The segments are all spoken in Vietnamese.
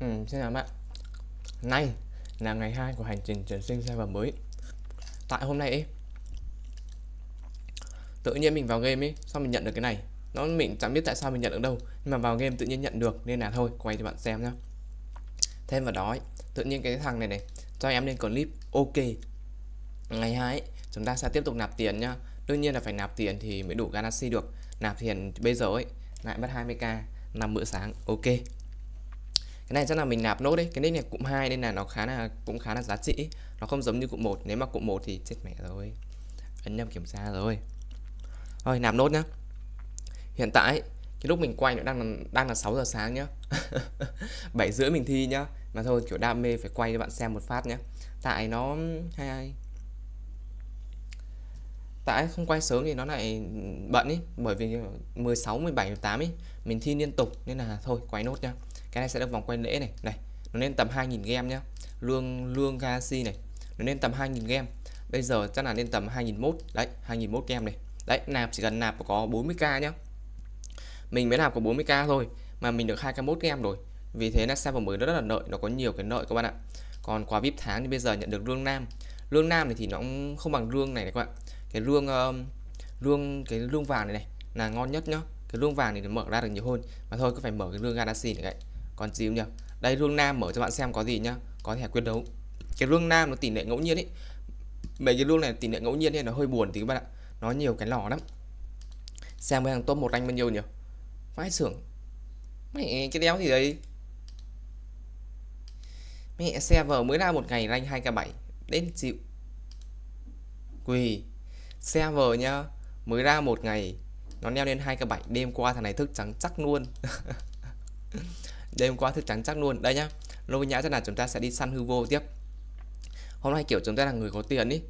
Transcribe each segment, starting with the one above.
Ừ, xin chào bạn Nay là ngày 2 của hành trình chuyển sinh server mới Tại hôm nay ấy Tự nhiên mình vào game ấy Sao mình nhận được cái này nó Mình chẳng biết tại sao mình nhận được đâu Nhưng mà vào game tự nhiên nhận được Nên là thôi quay cho bạn xem nhá Thêm vào đó ấy, Tự nhiên cái thằng này này Cho em lên clip Ok Ngày 2 ấy, Chúng ta sẽ tiếp tục nạp tiền nhá Đương nhiên là phải nạp tiền thì mới đủ Galaxy được Nạp tiền bây giờ ấy Lại mất 20k 5 bữa sáng Ok cái này chắc là mình nạp nốt đấy cái nick này cụm 2 nên là nó khá là cũng khá là giá trị nó không giống như cụm 1 nếu mà cụm 1 thì chết mẹ rồi ấn nhầm kiểm tra rồi thôi nạp nốt nhá hiện tại cái lúc mình quay nó đang là, đang là 6 giờ sáng nhá 7 rưỡi mình thi nhá mà thôi kiểu đam mê phải quay cho bạn xem một phát nhá tại nó hay hay tại không quay sớm thì nó lại bận ý bởi vì 16 17 18 ý mình thi liên tục nên là thôi quay nốt nhá cái này sẽ được vòng quay lễ này này nó lên tầm 2.000 game nhá lương lương Galaxy này nó lên tầm 2.000 game bây giờ chắc là lên tầm 2001 đấy 2001 game này đấy nạp chỉ cần nạp có 40k nhá mình mới nạp có 40k thôi mà mình được 2k1 game rồi vì thế là server mới nó rất là lợi nó có nhiều cái lợi các bạn ạ còn quá vip tháng thì bây giờ nhận được lương nam lương nam này thì nó cũng không bằng lương này, này các bạn cái lương um, lương cái lương vàng này này là ngon nhất nhá cái lương vàng này nó mở ra được nhiều hơn mà thôi cứ phải mở cái lương galaxy này vậy còn gì không nhỉ đây rương nam mở cho bạn xem có gì nhá có thể quyết đấu cái rương nam nó tỷ lệ ngẫu nhiên ấy mấy cái rương này tỷ lệ ngẫu nhiên nên nó hơi buồn thì các bạn ạ nó nhiều cái lò lắm xem với hàng top một anh bao nhiêu nhỉ vãi xưởng mẹ cái đéo gì đấy mẹ server mới ra một ngày rank 2 k 7 đến chịu quỳ xe server nhá mới ra một ngày nó leo lên 2 k 7 đêm qua thằng này thức trắng chắc luôn đêm qua thức trắng chắc luôn đây nhá lôi nhã chắc là chúng ta sẽ đi săn hư vô tiếp hôm nay kiểu chúng ta là người có tiền ý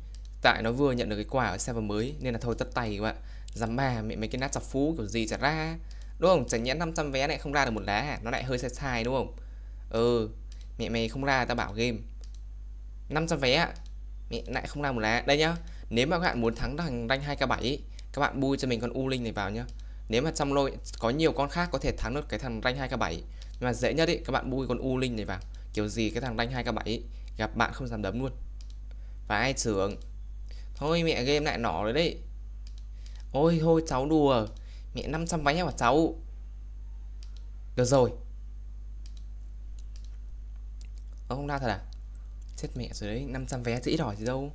tại nó vừa nhận được cái quả ở server mới nên là thôi tất tay các bạn dám mà mẹ mấy cái nát giặc phú kiểu gì chả ra đúng không chẳng nhẽ 500 vé này không ra được một lá nó lại hơi sai sai đúng không ừ mẹ mày không ra tao bảo game 500 vé mẹ lại không ra một lá đây nhá nếu mà các bạn muốn thắng thằng ranh 2k7 ý, các bạn bui cho mình con u linh này vào nhá nếu mà trong lôi có nhiều con khác có thể thắng được cái thằng ranh 2k7 nhưng mà dễ nhất ý, các bạn bui con u linh này vào kiểu gì cái thằng đánh hai k bảy gặp bạn không dám đấm luôn và ai trưởng thôi mẹ game lại nỏ rồi đấy ôi thôi cháu đùa mẹ 500 váy hả cháu được rồi Ông không ra thật à Chết mẹ rồi đấy 500 vé dĩ đỏ gì đâu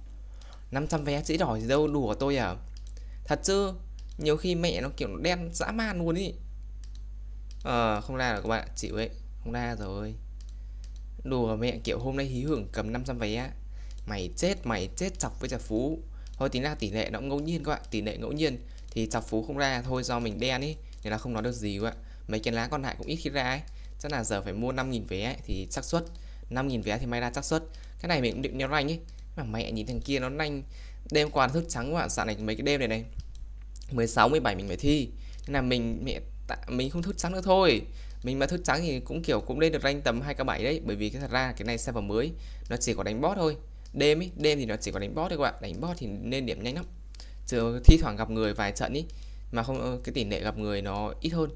500 vé dĩ đỏ gì đâu đùa tôi à Thật chứ Nhiều khi mẹ nó kiểu đen dã man luôn ý Ờ, không ra là các bạn chịu ấy Không ra rồi Đùa mẹ kiểu hôm nay hí hưởng cầm 500 vé Mày chết mày chết chọc với chà phú Thôi tính ra tỷ lệ nó ngẫu nhiên các bạn Tỷ lệ ngẫu nhiên Thì chọc phú không ra thôi do mình đen ấy Nên là không nói được gì các bạn Mấy cái lá còn lại cũng ít khi ra ấy Chắc là giờ phải mua 5.000 vé ấy, thì xác suất 5.000 vé thì may ra xác suất Cái này mình cũng định neo ranh ấy Mà mẹ nhìn thằng kia nó nhanh Đêm qua thức trắng các bạn Dạo này mấy cái đêm này này 16, 17 mình phải thi Nên là mình mẹ mình không thức trắng nữa thôi mình mà thức trắng thì cũng kiểu cũng lên được rank tầm 2k7 đấy bởi vì cái thật ra cái này server mới nó chỉ có đánh boss thôi đêm ấy đêm thì nó chỉ có đánh boss thôi các bạn đánh boss thì nên điểm nhanh lắm trừ thi thoảng gặp người vài trận ý mà không ờ, cái tỷ lệ gặp người nó ít hơn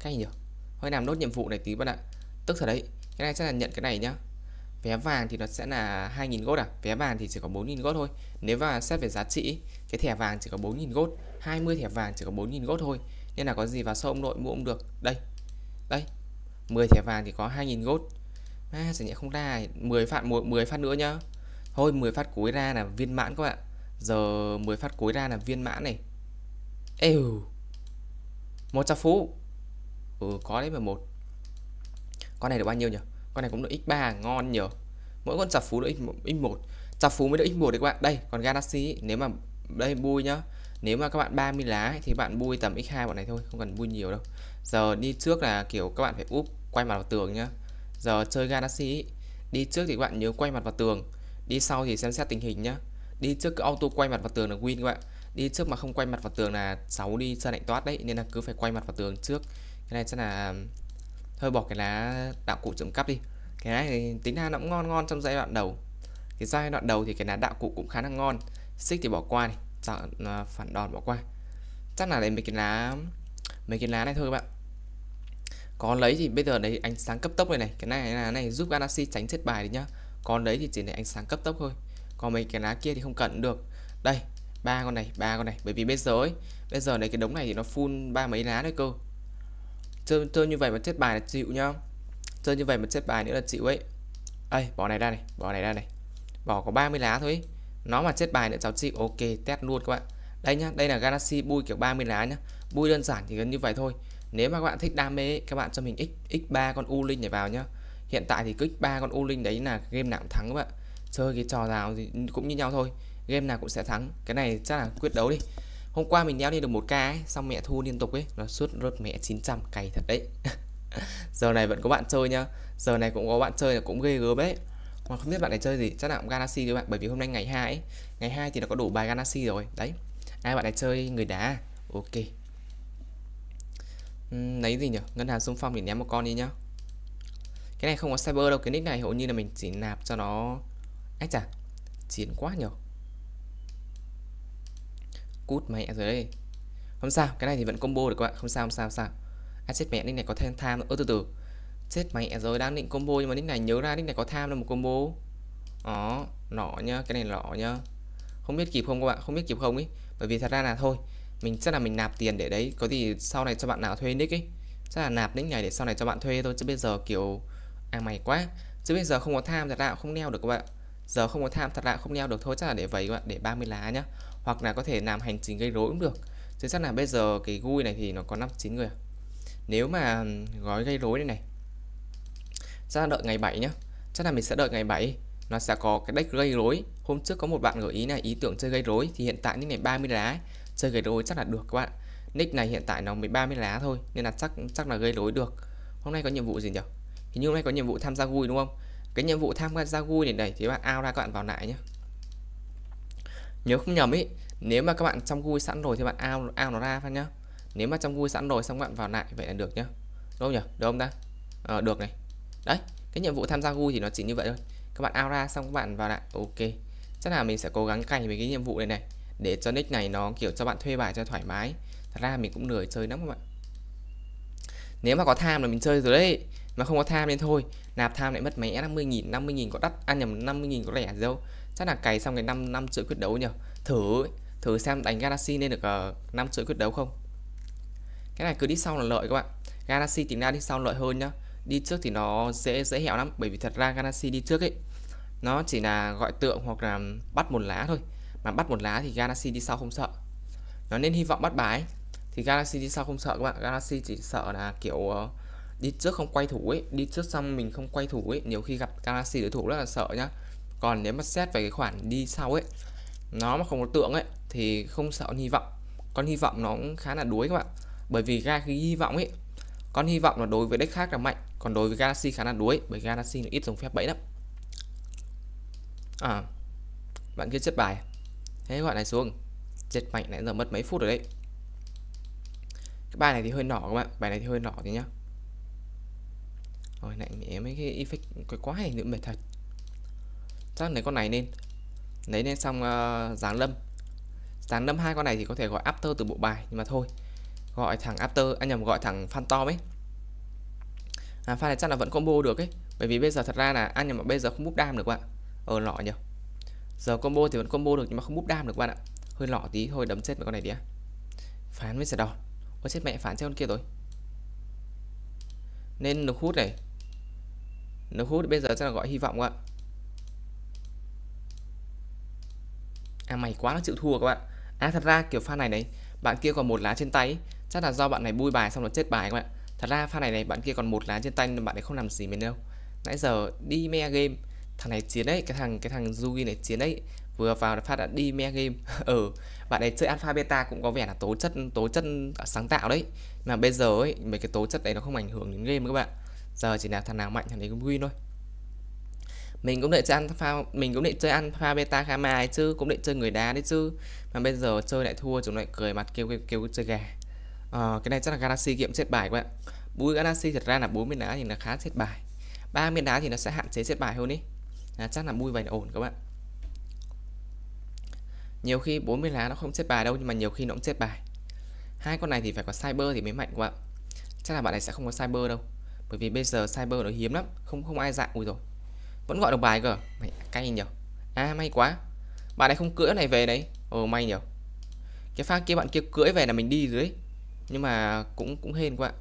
cái gì nhỉ hơi làm nốt nhiệm vụ này tí bạn ạ tức thật đấy cái này chắc là nhận cái này nhá vé vàng thì nó sẽ là 2.000 gold à vé vàng thì chỉ có 4.000 gold thôi nếu mà xét về giá trị cái thẻ vàng chỉ có 4.000 gold 20 thẻ vàng chỉ có 4.000 gold thôi nên là có gì vào sâu ông nội mua cũng được đây đây 10 thẻ vàng thì có 2.000 gold à, sẽ nhẹ không ra 10 phát 10 phát nữa nhá thôi 10 phát cuối ra là viên mãn các bạn giờ 10 phát cuối ra là viên mãn này Eww một trăm phú ừ có đấy mà một con này được bao nhiêu nhỉ con này cũng được x3 ngon nhỉ mỗi con chạp phú được x1 x phú mới được x1 đấy các bạn đây còn galaxy nếu mà đây bui nhá nếu mà các bạn 30 lá thì bạn bui tầm x2 bọn này thôi không cần bui nhiều đâu giờ đi trước là kiểu các bạn phải úp quay mặt vào tường nhá giờ chơi Galaxy đi trước thì các bạn nhớ quay mặt vào tường đi sau thì xem xét tình hình nhá đi trước cứ auto quay mặt vào tường là win các bạn đi trước mà không quay mặt vào tường là 6 đi sân lạnh toát đấy nên là cứ phải quay mặt vào tường trước cái này chắc là hơi bỏ cái lá đạo cụ trộm cắp đi cái này thì tính ra nó cũng ngon ngon trong giai đoạn đầu cái giai đoạn đầu thì cái lá đạo cụ cũng khá là ngon xích thì bỏ qua này dọn uh, phản đòn bỏ qua chắc là để mấy cái lá mấy cái lá này thôi các bạn có lấy thì bây giờ đấy ánh sáng cấp tốc này này cái này là này giúp Galaxy tránh chết bài đấy nhá còn đấy thì chỉ để ánh sáng cấp tốc thôi còn mấy cái lá kia thì không cần được đây ba con này ba con này bởi vì bây giờ ấy bây giờ đấy cái đống này thì nó full ba mấy lá đấy cơ chơi chơi như vậy mà chết bài là chịu nhá chơi như vậy mà chết bài nữa là chịu ấy đây bỏ này ra này bỏ này ra này bỏ có 30 lá thôi ấy nó mà chết bài nữa cháu chị ok test luôn các bạn đây nhá đây là Galaxy bui kiểu 30 lá nhá bui đơn giản thì gần như vậy thôi nếu mà các bạn thích đam mê các bạn cho mình x x ba con u linh nhảy vào nhá hiện tại thì cứ x3 con u linh đấy là game nào cũng thắng các bạn chơi cái trò nào thì cũng như nhau thôi game nào cũng sẽ thắng cái này chắc là quyết đấu đi hôm qua mình đeo đi được một k ấy, xong mẹ thu liên tục ấy nó suốt rớt mẹ 900 cày thật đấy giờ này vẫn có bạn chơi nhá giờ này cũng có bạn chơi là cũng ghê gớm đấy mà không biết bạn này chơi gì chắc là cũng Galaxy đấy bạn bởi vì hôm nay ngày 2 ấy ngày 2 thì nó có đủ bài Galaxy rồi đấy ai bạn này chơi người đá à? ok lấy gì nhỉ ngân hàng xung phong thì ném một con đi nhá cái này không có cyber đâu cái nick này hầu như là mình chỉ nạp cho nó ách chả à? chiến quá nhiều cút mẹ rồi đây không sao cái này thì vẫn combo được các bạn không sao không sao không sao asset mẹ nick này có thêm tham ơ từ từ Chết mẹ rồi đang định combo nhưng mà nick này nhớ ra nick này có tham là một combo Đó lọ nhá cái này lọ nhá Không biết kịp không các bạn không biết kịp không ý Bởi vì thật ra là thôi Mình chắc là mình nạp tiền để đấy Có gì sau này cho bạn nào thuê nick ấy Chắc là nạp nick này để sau này cho bạn thuê thôi Chứ bây giờ kiểu À mày quá Chứ bây giờ không có tham thật ra không neo được các bạn Giờ không có tham thật ra không neo được thôi Chắc là để vậy các bạn để 30 lá nhá Hoặc là có thể làm hành trình gây rối cũng được Chứ chắc là bây giờ cái GUI này thì nó có năm chín người à. Nếu mà ừ, gói gây rối này này chắc là đợi ngày 7 nhá chắc là mình sẽ đợi ngày 7 nó sẽ có cái deck gây rối hôm trước có một bạn gợi ý là ý tưởng chơi gây rối thì hiện tại những ngày 30 lá chơi gây rối chắc là được các bạn nick này hiện tại nó mới 30 lá thôi nên là chắc chắc là gây rối được hôm nay có nhiệm vụ gì nhỉ hình như hôm nay có nhiệm vụ tham gia vui đúng không cái nhiệm vụ tham gia vui này này thì bạn ao ra các bạn vào lại nhé nếu không nhầm ý nếu mà các bạn trong vui sẵn rồi thì bạn ao ao nó ra thôi nhá nếu mà trong vui sẵn rồi xong bạn vào lại vậy là được nhá đúng không nhỉ được không ta à, được này đấy cái nhiệm vụ tham gia GUI thì nó chỉ như vậy thôi các bạn out ra xong các bạn vào lại ok chắc là mình sẽ cố gắng cày với cái nhiệm vụ này này để cho nick này nó kiểu cho bạn thuê bài cho thoải mái thật ra mình cũng lười chơi lắm các bạn nếu mà có tham là mình chơi rồi đấy mà không có tham nên thôi nạp tham lại mất mé 50 nghìn 50 nghìn có đắt ăn à, nhầm 50 nghìn có lẻ đâu chắc là cày xong cái 5 năm triệu quyết đấu nhỉ thử thử xem đánh Galaxy lên được uh, 5 triệu quyết đấu không cái này cứ đi sau là lợi các bạn Galaxy tính ra đi sau lợi hơn nhá đi trước thì nó dễ dễ hẹo lắm bởi vì thật ra Ganassi đi trước ấy nó chỉ là gọi tượng hoặc là bắt một lá thôi mà bắt một lá thì Galaxy đi sau không sợ nó nên hy vọng bắt bái thì Galaxy đi sau không sợ các bạn Galaxy chỉ sợ là kiểu ờ, đi trước không quay thủ ấy đi trước xong mình không quay thủ ấy nhiều khi gặp Galaxy đối thủ rất là sợ nhá còn nếu mà xét về cái khoản đi sau ấy nó mà không có tượng ấy thì không sợ hy vọng con hy vọng nó cũng khá là đuối các bạn bởi vì ra khi hy vọng ấy con hy vọng là đối với deck khác là mạnh còn đối với Galaxy khá là đuối bởi Galaxy nó ít dùng phép bẫy lắm à bạn kia chết bài thế gọi này xuống chết mạnh nãy giờ mất mấy phút rồi đấy cái bài này thì hơi nỏ các bạn bài này thì hơi nỏ thì nhá rồi lại mẹ mấy cái effect quái quái nữa mệt thật chắc lấy con này nên lấy lên xong uh, giáng lâm giáng lâm hai con này thì có thể gọi after từ bộ bài nhưng mà thôi gọi thằng after anh à, nhầm gọi thằng phantom ấy à, pha này chắc là vẫn combo được ấy bởi vì bây giờ thật ra là ăn à, nhưng mà bây giờ không búp đam được bạn ở ờ lọ nhỉ giờ combo thì vẫn combo được nhưng mà không búp đam được bạn ạ hơi lọ tí thôi đấm chết con này đi á à. phán với sẽ đòn ôi chết mẹ phán chết con kia rồi nên nó hút này nó hút bây giờ chắc là gọi hy vọng các bạn, à mày quá nó chịu thua các bạn à thật ra kiểu pha này đấy bạn kia còn một lá trên tay chắc là do bạn này bui bài xong nó chết bài các bạn Thật ra pha này này bạn kia còn một lá trên tay nên bạn ấy không làm gì mình đâu Nãy giờ đi me game Thằng này chiến đấy, cái thằng cái thằng zugi này chiến đấy Vừa vào là phát đã đi me game Ừ, bạn ấy chơi alpha beta cũng có vẻ là tố chất tố chất sáng tạo đấy Mà bây giờ ấy, mấy cái tố chất đấy nó không ảnh hưởng đến game các bạn Giờ chỉ là thằng nào mạnh thằng đấy cũng win thôi mình cũng định chơi alpha mình cũng định chơi alpha beta khá mài chứ cũng định chơi người đá đấy chứ mà bây giờ chơi lại thua chúng lại cười mặt kêu kêu kêu chơi gà Ờ, cái này chắc là Galaxy kiệm xếp bài các bạn bùi Galaxy thật ra là 4 viên đá thì là khá xếp bài 3 viên đá thì nó sẽ hạn chế xếp bài hơn ý à, chắc là bùi vậy là ổn các bạn nhiều khi 40 lá nó không xếp bài đâu nhưng mà nhiều khi nó cũng xếp bài hai con này thì phải có cyber thì mới mạnh các bạn chắc là bạn này sẽ không có cyber đâu bởi vì bây giờ cyber nó hiếm lắm không không ai dạng ui rồi vẫn gọi được bài cơ mày cay nhiều à may quá bạn này không cưỡi này về đấy ồ may nhiều cái pha kia bạn kia cưỡi về là mình đi dưới nhưng mà cũng cũng hên quá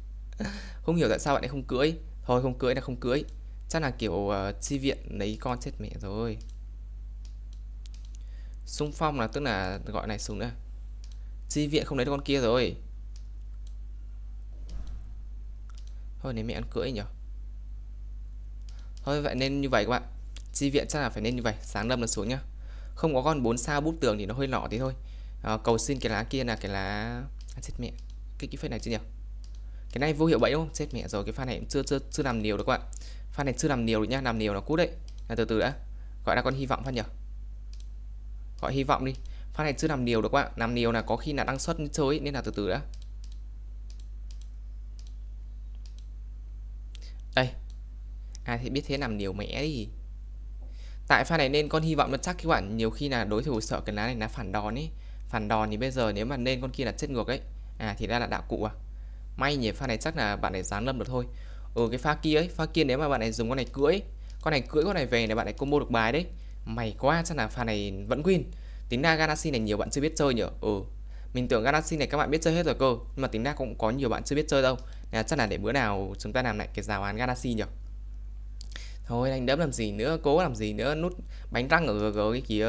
không hiểu tại sao bạn ấy không cưỡi thôi không cưỡi là không cưỡi chắc là kiểu uh, chi viện lấy con chết mẹ rồi xung phong là tức là gọi này xuống nữa chi viện không lấy được con kia rồi thôi nếu mẹ ăn cưỡi nhỉ thôi vậy nên như vậy các bạn chi viện chắc là phải nên như vậy sáng lâm là xuống nhá không có con bốn sao bút tường thì nó hơi nhỏ tí thôi à, cầu xin cái lá kia là cái lá à, chết mẹ cái cái phết này chưa nhỉ? cái này vô hiệu bẫy đúng không chết mẹ rồi cái pha này cũng chưa chưa chưa làm nhiều được các bạn pha này chưa làm nhiều được nhá làm nhiều là cút đấy là từ từ đã gọi là con hy vọng pha nhỉ gọi hy vọng đi pha này chưa làm nhiều được các bạn làm nhiều là có khi là đăng xuất chơi nên là từ từ đã đây ai thì biết thế làm nhiều mẹ đi tại pha này nên con hy vọng nó chắc các bạn nhiều khi là đối thủ sợ cái lá này là phản đòn ấy phản đòn thì bây giờ nếu mà nên con kia là chết ngược ấy à thì ra là đạo cụ à may nhỉ pha này chắc là bạn này giáng lâm được thôi ừ cái pha kia ấy pha kia nếu mà bạn này dùng con này cưỡi con này cưỡi con này về là bạn này combo được bài đấy mày quá chắc là pha này vẫn win tính ra galaxy này nhiều bạn chưa biết chơi nhở ừ mình tưởng galaxy này các bạn biết chơi hết rồi cơ nhưng mà tính ra cũng có nhiều bạn chưa biết chơi đâu là chắc là để bữa nào chúng ta làm lại cái giáo án galaxy nhở thôi anh đấm làm gì nữa cố làm gì nữa nút bánh răng ở gg cái kia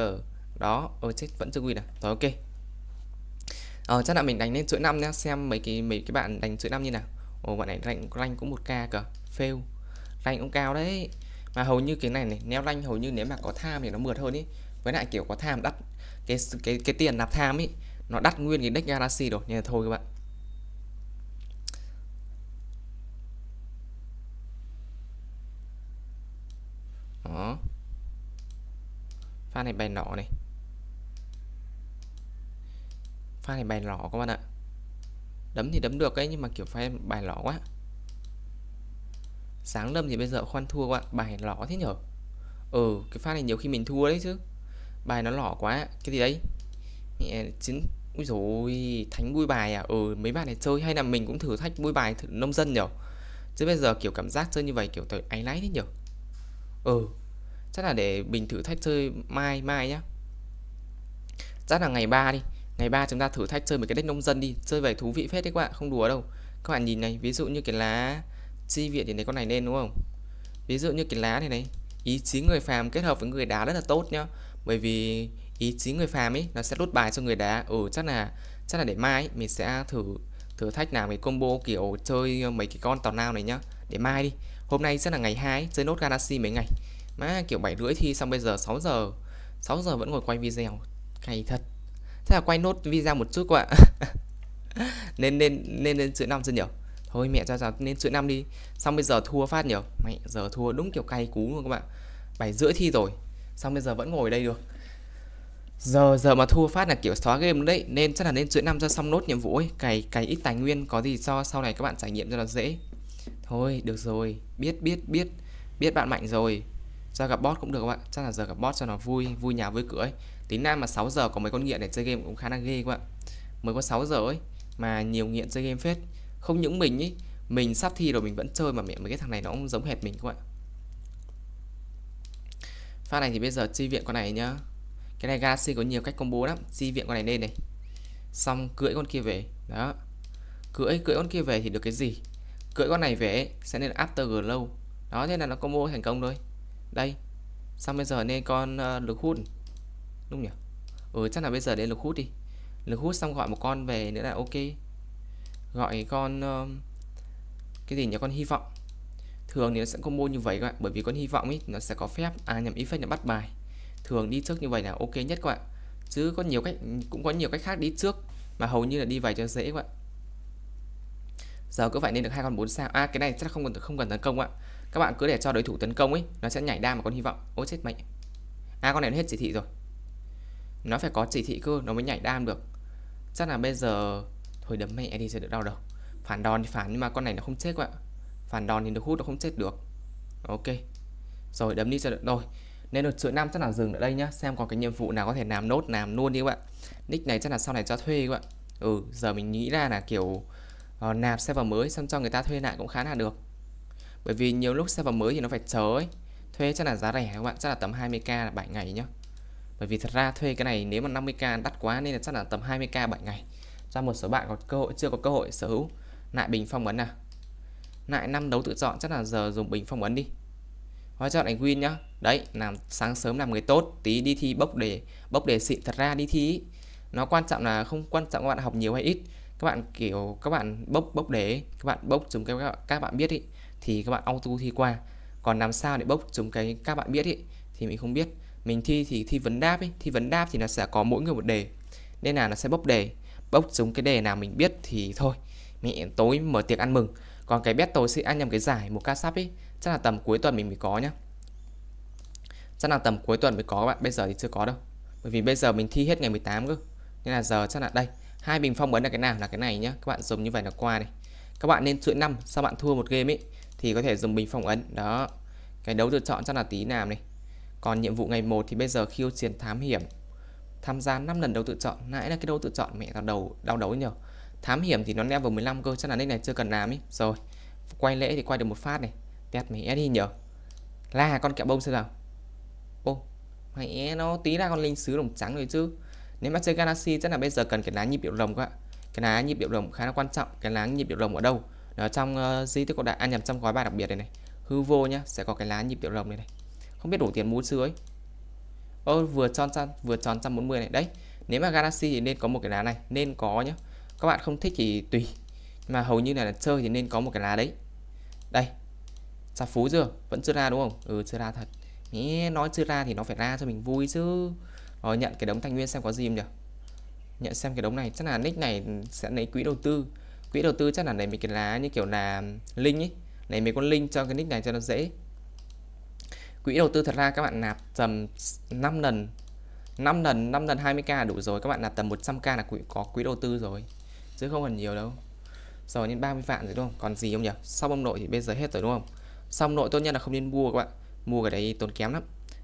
đó ôi chết vẫn chưa win à thôi ok ờ, chắc là mình đánh lên chuỗi năm nhá xem mấy cái mấy cái bạn đánh chuỗi năm như nào ồ bạn này rank rank cũng một k cơ fail rank cũng cao đấy mà hầu như cái này này neo rank hầu như nếu mà có tham thì nó mượt hơn ý với lại kiểu có tham đắt cái cái cái tiền nạp tham ý nó đắt nguyên cái deck galaxy rồi nên là thôi các bạn đó pha này bài nọ này file này bài lỏ các bạn ạ đấm thì đấm được ấy nhưng mà kiểu file bài lỏ quá sáng đâm thì bây giờ khoan thua các bạn bài lỏ thế nhở ừ cái file này nhiều khi mình thua đấy chứ bài nó lỏ quá cái gì đấy mẹ chính ui rồi thánh bui bài à ừ mấy bạn này chơi hay là mình cũng thử thách bui bài thử nông dân nhở chứ bây giờ kiểu cảm giác chơi như vậy kiểu tới áy náy thế nhở ừ chắc là để mình thử thách chơi mai mai nhá chắc là ngày 3 đi Ngày 3 chúng ta thử thách chơi một cái đất nông dân đi Chơi về thú vị phết đấy các bạn, không đùa đâu Các bạn nhìn này, ví dụ như cái lá Chi viện thì này con này lên đúng không Ví dụ như cái lá này này Ý chí người phàm kết hợp với người đá rất là tốt nhá Bởi vì ý chí người phàm ấy Nó sẽ rút bài cho người đá Ừ chắc là chắc là để mai ấy, mình sẽ thử thử thách làm cái combo kiểu chơi mấy cái con tàu nào này nhá Để mai đi Hôm nay rất là ngày hai, chơi nốt Galaxy mấy ngày Má kiểu bảy rưỡi thi xong bây giờ 6 giờ 6 giờ vẫn ngồi quay video Cày thật thế là quay nốt video một chút các nên nên nên nên lên chữ năm rất nhiều thôi mẹ cho rằng nên chữ năm đi xong bây giờ thua phát nhiều mẹ giờ thua đúng kiểu cay cú luôn các bạn bảy rưỡi thi rồi xong bây giờ vẫn ngồi đây được giờ giờ mà thua phát là kiểu xóa game đấy nên chắc là nên chuyện năm cho xong nốt nhiệm vụ ấy cày cày ít tài nguyên có gì cho sau này các bạn trải nghiệm cho nó dễ thôi được rồi biết biết biết biết bạn mạnh rồi ra gặp boss cũng được các bạn chắc là giờ gặp boss cho nó vui vui nhà với cửa ấy tính ra mà 6 giờ có mấy con nghiện để chơi game cũng khá là ghê các bạn mới có 6 giờ ấy mà nhiều nghiện chơi game phết không những mình ý mình sắp thi rồi mình vẫn chơi mà mẹ mấy cái thằng này nó cũng giống hệt mình các bạn pha này thì bây giờ chi viện con này nhá cái này Galaxy có nhiều cách công bố lắm chi viện con này lên này xong cưỡi con kia về đó cưỡi cưỡi con kia về thì được cái gì cưỡi con này về sẽ nên afterglow đó thế là nó combo thành công rồi đây xong bây giờ nên con uh, lực hút đúng nhỉ ừ chắc là bây giờ đến lực hút đi lực hút xong gọi một con về nữa là ok gọi con uh, cái gì nhỉ con hy vọng thường thì nó sẽ combo như vậy các bạn bởi vì con hy vọng ấy nó sẽ có phép à nhầm ý phép là bắt bài thường đi trước như vậy là ok nhất các bạn chứ có nhiều cách cũng có nhiều cách khác đi trước mà hầu như là đi vậy cho dễ các bạn giờ cứ vậy nên được hai con bốn sao à cái này chắc không cần không cần tấn công ạ các bạn cứ để cho đối thủ tấn công ấy nó sẽ nhảy đa một con hy vọng ôi chết mạnh à con này nó hết chỉ thị rồi nó phải có chỉ thị cơ nó mới nhảy đam được chắc là bây giờ thôi đấm mẹ đi sẽ được đau đầu phản đòn thì phản nhưng mà con này nó không chết các phản đòn thì được hút nó không chết được ok rồi đấm đi cho được rồi nên được chuỗi năm chắc là dừng ở đây nhá xem có cái nhiệm vụ nào có thể làm nốt làm luôn đi các bạn nick này chắc là sau này cho thuê các bạn ừ giờ mình nghĩ ra là kiểu uh, nạp server mới xong cho người ta thuê lại cũng khá là được bởi vì nhiều lúc server mới thì nó phải chờ ấy thuê chắc là giá rẻ các bạn chắc là tầm 20k là 7 ngày nhá bởi vì thật ra thuê cái này nếu mà 50k đắt quá nên là chắc là tầm 20k 7 ngày cho một số bạn có cơ hội chưa có cơ hội sở hữu lại bình phong ấn à lại năm đấu tự chọn chắc là giờ dùng bình phong ấn đi hóa chọn đánh win nhá đấy làm sáng sớm làm người tốt tí đi thi bốc đề bốc đề xịn thật ra đi thi nó quan trọng là không quan trọng các bạn học nhiều hay ít các bạn kiểu các bạn bốc bốc đề các bạn bốc chúng cái các bạn biết ý thì các bạn auto thi qua còn làm sao để bốc chúng cái các bạn biết ý thì mình không biết mình thi thì thi vấn đáp ấy thi vấn đáp thì nó sẽ có mỗi người một đề nên là nó sẽ bốc đề bốc giống cái đề nào mình biết thì thôi mẹ tối mở tiệc ăn mừng còn cái bet tối sẽ ăn nhầm cái giải một ca sắp ấy chắc là tầm cuối tuần mình mới có nhá chắc là tầm cuối tuần mới có các bạn bây giờ thì chưa có đâu bởi vì bây giờ mình thi hết ngày 18 cơ nên là giờ chắc là đây hai bình phong ấn là cái nào là cái này nhá các bạn dùng như vậy là qua này các bạn nên chuỗi năm sau bạn thua một game ấy thì có thể dùng bình phong ấn đó cái đấu lựa chọn chắc là tí làm này còn nhiệm vụ ngày 1 thì bây giờ khiêu chiến thám hiểm Tham gia 5 lần đầu tự chọn Nãy là cái đầu tự chọn mẹ tao đầu đau đấu nhờ Thám hiểm thì nó level 15 cơ Chắc là nick này chưa cần làm ý Rồi Quay lễ thì quay được một phát này Tẹt mẹ đi nhờ Là con kẹo bông xem nào Ô Mẹ nó tí là con linh sứ đồng trắng rồi chứ Nếu mà chơi Galaxy chắc là bây giờ cần cái lá nhịp điệu lồng các ạ Cái lá nhịp điệu lồng khá là quan trọng Cái lá nhịp điệu lồng ở đâu Nó trong uh, di thức cổ đại À nhầm trong gói bài đặc biệt này này Hư vô nhá Sẽ có cái lá nhịp điệu lồng này này không biết đổ tiền mua chưa ấy ơ vừa tròn trăm vừa tròn trăm bốn mươi này đấy nếu mà Galaxy thì nên có một cái lá này nên có nhá các bạn không thích thì tùy mà hầu như là chơi thì nên có một cái lá đấy đây sa phú chưa vẫn chưa ra đúng không ừ chưa ra thật Nghe nói chưa ra thì nó phải ra cho mình vui chứ rồi nhận cái đống thanh nguyên xem có gì không nhỉ nhận xem cái đống này chắc là nick này sẽ lấy quỹ đầu tư quỹ đầu tư chắc là lấy mấy cái lá như kiểu là linh ấy lấy mấy con linh cho cái nick này cho nó dễ quỹ đầu tư thật ra các bạn nạp tầm 5 lần 5 lần 5 lần 20k là đủ rồi các bạn nạp tầm 100k là quỹ, có quỹ đầu tư rồi chứ không cần nhiều đâu rồi đến 30 vạn rồi đúng không còn gì không nhỉ xong ông nội thì bây giờ hết rồi đúng không xong nội tốt nhất là không nên mua các bạn mua cái đấy tốn kém lắm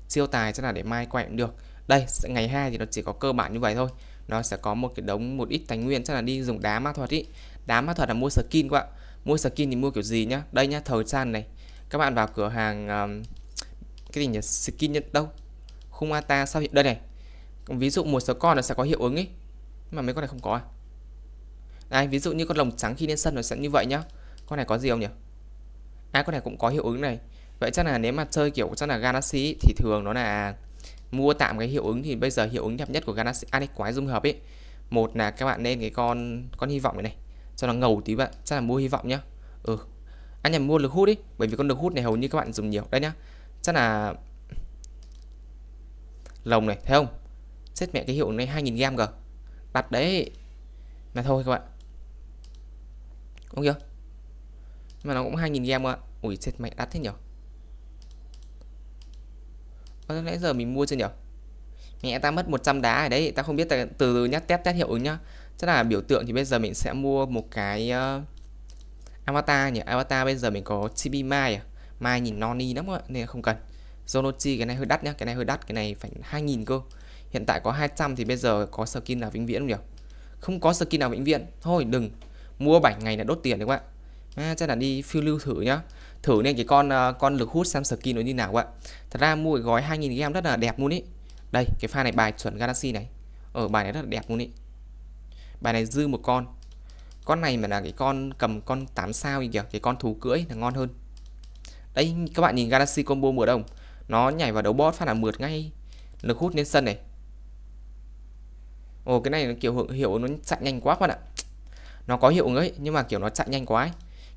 siêu tài sẽ là để mai quay cũng được đây ngày 2 thì nó chỉ có cơ bản như vậy thôi nó sẽ có một cái đống một ít tài nguyên chắc là đi dùng đá ma thuật ý đá ma thuật là mua skin các bạn mua skin thì mua kiểu gì nhá đây nhá thời trang này các bạn vào cửa hàng um, cái gì nhỉ skin nhận đâu khung ata sao hiện đây này ví dụ một số con nó sẽ có hiệu ứng ấy mà mấy con này không có à đây ví dụ như con lồng trắng khi lên sân nó sẽ như vậy nhá con này có gì không nhỉ à con này cũng có hiệu ứng này vậy chắc là nếu mà chơi kiểu chắc là galaxy thì thường nó là mua tạm cái hiệu ứng thì bây giờ hiệu ứng đẹp nhất của galaxy à, đấy, quái dung hợp ấy một là các bạn nên cái con con hy vọng này này cho nó ngầu tí bạn chắc là mua hy vọng nhá ừ anh à, nhầm mua lực hút đi bởi vì con lực hút này hầu như các bạn dùng nhiều đây nhá Chắc là Lồng này, thấy không? xếp mẹ cái hiệu này 2.000 g cơ Đặt đấy Mà thôi các bạn Đúng chưa? mà nó cũng 2.000 g ạ Ui, xếp mẹ đắt thế nhỉ Có lẽ giờ mình mua chưa nhỉ? Mẹ ta mất 100 đá ở đấy Ta không biết từ từ nhá, test test hiệu ứng nhá Chắc là biểu tượng thì bây giờ mình sẽ mua một cái uh, Avatar nhỉ Avatar bây giờ mình có Chibi Mai à mai nhìn noni lắm ạ nên không cần zonochi cái này hơi đắt nhá cái này hơi đắt cái này phải 2.000 cơ hiện tại có 200 thì bây giờ có skin nào vĩnh viễn không nhỉ không có skin nào vĩnh viễn thôi đừng mua bảy ngày là đốt tiền đấy các bạn à, chắc là đi phiêu lưu thử nhá thử nên cái con à, con lực hút xem skin nó như nào các thật ra mua cái gói 2.000 game rất là đẹp luôn ý đây cái pha này bài chuẩn Galaxy này ở ờ, bài này rất là đẹp luôn ý bài này dư một con con này mà là cái con cầm con 8 sao kìa cái con thú cưỡi là ngon hơn đây các bạn nhìn Galaxy combo mượt không? Nó nhảy vào đấu boss phát là mượt ngay. Lực hút lên sân này. Ồ cái này nó kiểu hiệu, ứng nó chạy nhanh quá các bạn ạ. Nó có hiệu ứng ấy nhưng mà kiểu nó chạy nhanh quá ấy.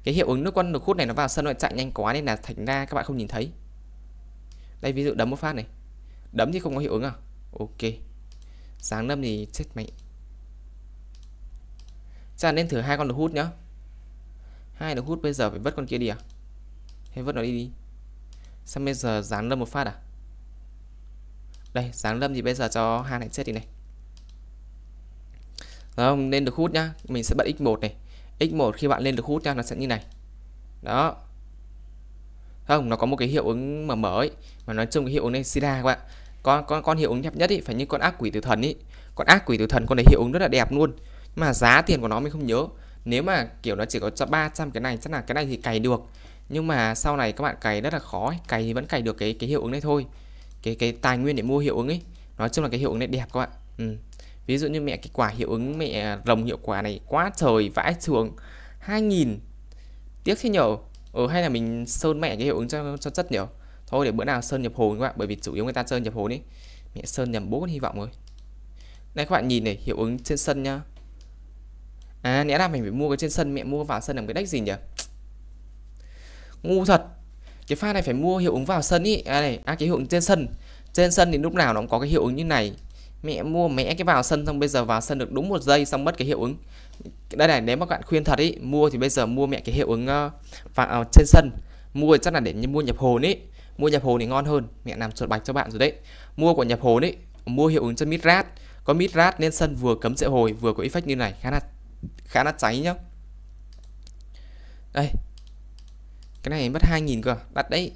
Cái hiệu ứng nước con lực hút này nó vào sân nó chạy nhanh quá nên là thành ra các bạn không nhìn thấy. Đây ví dụ đấm một phát này. Đấm thì không có hiệu ứng à? Ok. Sáng năm thì chết mẹ. Chắc nên thử hai con lực hút nhá. Hai lực hút bây giờ phải vứt con kia đi à? hay vứt nó đi đi Sao bây giờ dán lâm một phát à Đây dán lâm thì bây giờ cho hai này chết đi này Đó không lên được hút nhá Mình sẽ bật x1 này X1 khi bạn lên được hút cho nó sẽ như này Đó Không nó có một cái hiệu ứng mở mở ấy Mà nói chung cái hiệu ứng này sida các bạn con, con, con hiệu ứng đẹp nhất ý, phải như con ác quỷ tử thần ý Con ác quỷ tử thần con này hiệu ứng rất là đẹp luôn mà giá tiền của nó mình không nhớ Nếu mà kiểu nó chỉ có cho 300 cái này chắc là cái này thì cày được nhưng mà sau này các bạn cày rất là khó ấy. cày thì vẫn cày được cái cái hiệu ứng đấy thôi cái cái tài nguyên để mua hiệu ứng ấy nói chung là cái hiệu ứng này đẹp các bạn ừ. ví dụ như mẹ cái quả hiệu ứng mẹ à, rồng hiệu quả này quá trời vãi trường 2000 tiếc thế nhở ừ, hay là mình sơn mẹ cái hiệu ứng cho cho chất nhở thôi để bữa nào sơn nhập hồn các bạn bởi vì chủ yếu người ta sơn nhập hồn ấy mẹ sơn nhầm bố hy vọng rồi đây các bạn nhìn này hiệu ứng trên sân nhá à lẽ ra mình phải mua cái trên sân mẹ mua vào sân làm cái đách gì nhỉ ngu thật cái pha này phải mua hiệu ứng vào sân ý à này à cái hiệu ứng trên sân trên sân thì lúc nào nó cũng có cái hiệu ứng như này mẹ mua mẹ cái vào sân xong bây giờ vào sân được đúng một giây xong mất cái hiệu ứng đây này nếu mà các bạn khuyên thật ý mua thì bây giờ mua mẹ cái hiệu ứng uh, vào ờ, trên sân mua chắc là để mua nhập hồn ý mua nhập hồn thì ngon hơn mẹ làm chuột bạch cho bạn rồi đấy mua của nhập hồn ý mua hiệu ứng cho midrat có midrat nên sân vừa cấm triệu hồi vừa có effect như này khá là khá là cháy nhá đây cái này mất 2.000 cơ đắt đấy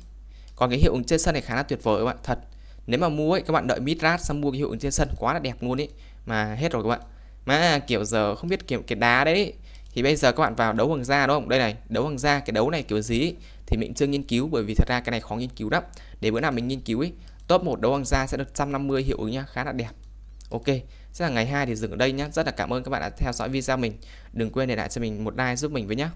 còn cái hiệu ứng trên sân này khá là tuyệt vời các bạn thật nếu mà mua ấy các bạn đợi midrat sang mua cái hiệu ứng trên sân quá là đẹp luôn ấy mà hết rồi các bạn mà kiểu giờ không biết kiểu cái đá đấy thì bây giờ các bạn vào đấu hoàng gia đúng không đây này đấu hoàng gia cái đấu này kiểu gì ấy, thì mình chưa nghiên cứu bởi vì thật ra cái này khó nghiên cứu lắm để bữa nào mình nghiên cứu ấy top 1 đấu hoàng gia sẽ được 150 hiệu ứng nhá khá là đẹp ok sẽ là ngày 2 thì dừng ở đây nhá rất là cảm ơn các bạn đã theo dõi video mình đừng quên để lại cho mình một like giúp mình với nhé.